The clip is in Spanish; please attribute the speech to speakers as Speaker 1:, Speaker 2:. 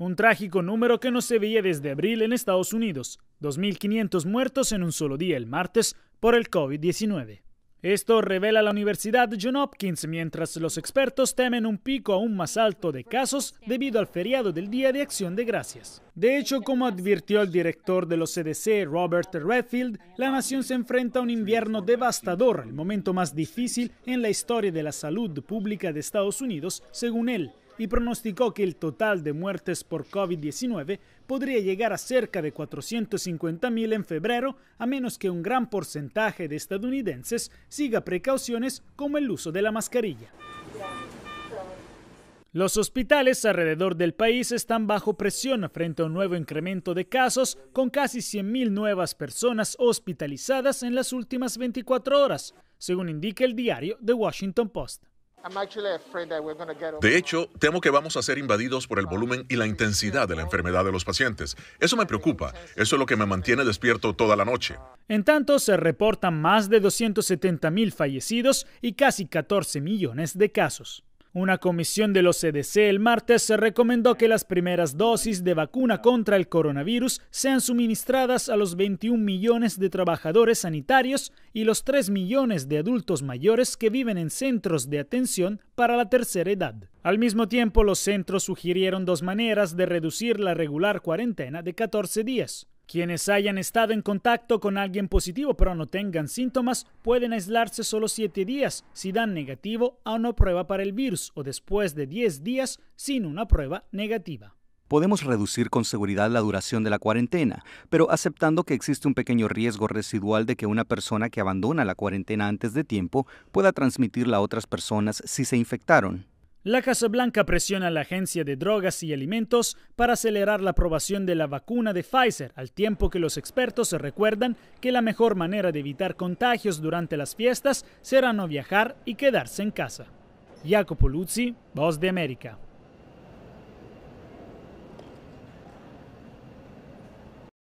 Speaker 1: un trágico número que no se veía desde abril en Estados Unidos, 2.500 muertos en un solo día el martes por el COVID-19. Esto revela la Universidad John Hopkins mientras los expertos temen un pico aún más alto de casos debido al feriado del Día de Acción de Gracias. De hecho, como advirtió el director de los CDC, Robert Redfield, la nación se enfrenta a un invierno devastador, el momento más difícil en la historia de la salud pública de Estados Unidos, según él y pronosticó que el total de muertes por COVID-19 podría llegar a cerca de 450.000 en febrero, a menos que un gran porcentaje de estadounidenses siga precauciones como el uso de la mascarilla. Los hospitales alrededor del país están bajo presión frente a un nuevo incremento de casos, con casi 100.000 nuevas personas hospitalizadas en las últimas 24 horas, según indica el diario The Washington Post. De
Speaker 2: hecho, temo que vamos a ser invadidos por el volumen y la intensidad de la enfermedad de los pacientes. Eso me preocupa. Eso es lo que me mantiene despierto toda la noche.
Speaker 1: En tanto, se reportan más de 270 mil fallecidos y casi 14 millones de casos. Una comisión de los CDC el martes recomendó que las primeras dosis de vacuna contra el coronavirus sean suministradas a los 21 millones de trabajadores sanitarios y los 3 millones de adultos mayores que viven en centros de atención para la tercera edad. Al mismo tiempo, los centros sugirieron dos maneras de reducir la regular cuarentena de 14 días. Quienes hayan estado en contacto con alguien positivo pero no tengan síntomas pueden aislarse solo 7 días si dan negativo a una prueba para el virus o después de 10 días sin una prueba negativa.
Speaker 3: Podemos reducir con seguridad la duración de la cuarentena, pero aceptando que existe un pequeño riesgo residual de que una persona que abandona la cuarentena antes de tiempo pueda transmitirla a otras personas si se infectaron.
Speaker 1: La Casa Blanca presiona a la Agencia de Drogas y Alimentos para acelerar la aprobación de la vacuna de Pfizer, al tiempo que los expertos recuerdan que la mejor manera de evitar contagios durante las fiestas será no viajar y quedarse en casa. Jacopo Luzzi, Voz de América.